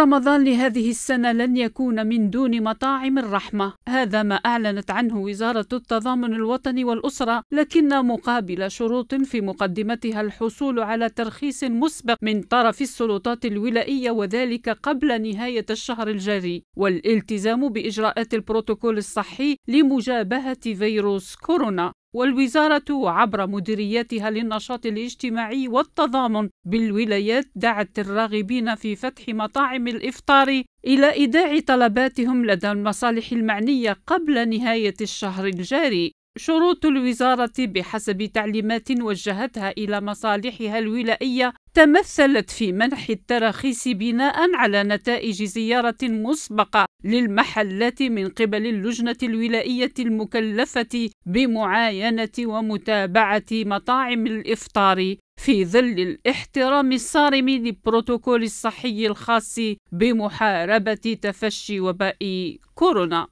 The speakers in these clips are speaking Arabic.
رمضان لهذه السنة لن يكون من دون مطاعم الرحمة هذا ما أعلنت عنه وزارة التضامن الوطني والأسرة لكن مقابل شروط في مقدمتها الحصول على ترخيص مسبق من طرف السلطات الولائية وذلك قبل نهاية الشهر الجاري والالتزام بإجراءات البروتوكول الصحي لمجابهة فيروس كورونا والوزارة عبر مديريتها للنشاط الاجتماعي والتضامن بالولايات دعت الراغبين في فتح مطاعم الإفطار إلى إيداع طلباتهم لدى المصالح المعنية قبل نهاية الشهر الجاري. شروط الوزارة بحسب تعليمات وجهتها إلى مصالحها الولائية تمثلت في منح التراخيص بناء على نتائج زيارة مسبقة للمحلة من قبل اللجنة الولائية المكلفة بمعاينة ومتابعة مطاعم الإفطار في ظل الاحترام الصارم للبروتوكول الصحي الخاص بمحاربة تفشي وباء كورونا.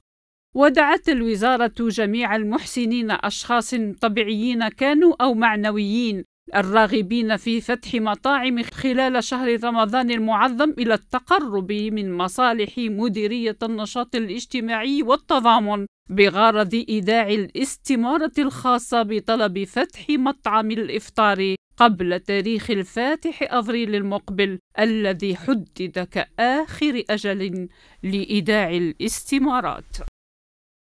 ودعت الوزارة جميع المحسنين أشخاص طبيعيين كانوا أو معنويين الراغبين في فتح مطاعم خلال شهر رمضان المعظم إلى التقرب من مصالح مديرية النشاط الاجتماعي والتضامن بغرض إيداع الاستمارة الخاصة بطلب فتح مطعم الإفطار قبل تاريخ الفاتح أفريل المقبل الذي حدد كآخر أجل لإيداع الاستمارات